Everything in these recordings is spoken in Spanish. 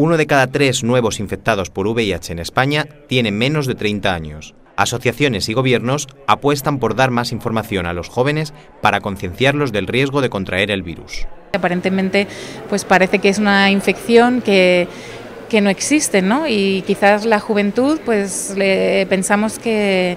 Uno de cada tres nuevos infectados por VIH en España tiene menos de 30 años. Asociaciones y gobiernos apuestan por dar más información a los jóvenes para concienciarlos del riesgo de contraer el virus. Aparentemente, pues parece que es una infección que, no existe, ¿no? Y quizás la juventud, pues le, pensamos que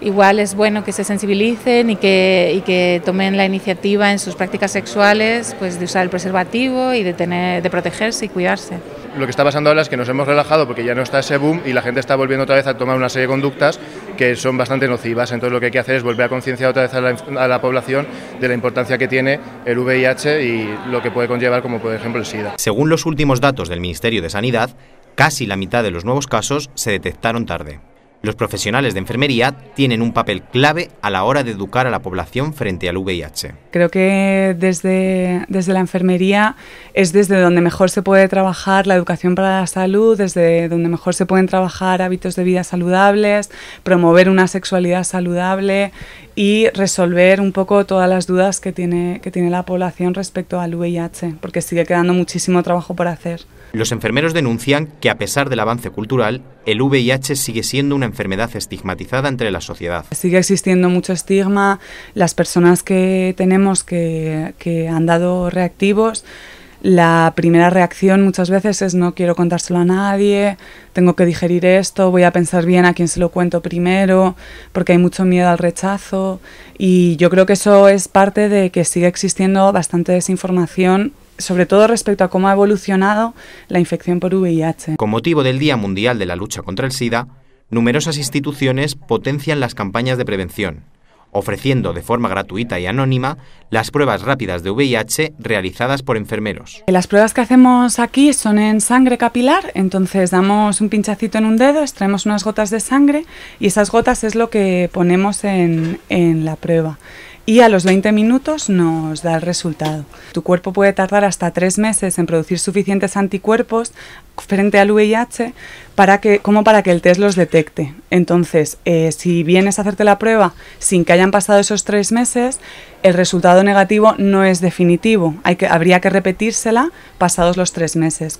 igual es bueno que se sensibilicen y que, tomen la iniciativa en sus prácticas sexuales pues de usar el preservativo y de, protegerse y cuidarse. Lo que está pasando ahora es que nos hemos relajado porque ya no está ese boom y la gente está volviendo otra vez a tomar una serie de conductas que son bastante nocivas. Entonces lo que hay que hacer es volver a concienciar otra vez a la, a la población de la importancia que tiene el VIH y lo que puede conllevar como por ejemplo el SIDA. Según los últimos datos del Ministerio de Sanidad, casi la mitad de los nuevos casos se detectaron tarde. Los profesionales de enfermería tienen un papel clave a la hora de educar a la población frente al VIH. Creo que desde, desde la enfermería es desde donde mejor se puede trabajar la educación para la salud, desde donde mejor se pueden trabajar hábitos de vida saludables, promover una sexualidad saludable y resolver un poco todas las dudas que tiene, que tiene la población respecto al VIH, porque sigue quedando muchísimo trabajo por hacer. Los enfermeros denuncian que a pesar del avance cultural, el VIH sigue siendo una enfermedad estigmatizada entre la sociedad. Sigue existiendo mucho estigma, las personas que tenemos que, que han dado reactivos, la primera reacción muchas veces es no quiero contárselo a nadie, tengo que digerir esto, voy a pensar bien a quién se lo cuento primero, porque hay mucho miedo al rechazo y yo creo que eso es parte de que sigue existiendo bastante desinformación sobre todo respecto a cómo ha evolucionado la infección por VIH. Con motivo del Día Mundial de la Lucha contra el SIDA, numerosas instituciones potencian las campañas de prevención, ofreciendo de forma gratuita y anónima las pruebas rápidas de VIH realizadas por enfermeros. Eh, las pruebas que hacemos aquí son en sangre capilar, entonces damos un pinchacito en un dedo, extraemos unas gotas de sangre y esas gotas es lo que ponemos en, en la prueba y a los 20 minutos nos da el resultado. Tu cuerpo puede tardar hasta tres meses en producir suficientes anticuerpos frente al VIH para que, como para que el test los detecte. Entonces, eh, si vienes a hacerte la prueba sin que hayan pasado esos tres meses, el resultado negativo no es definitivo. Hay que, habría que repetírsela pasados los tres meses.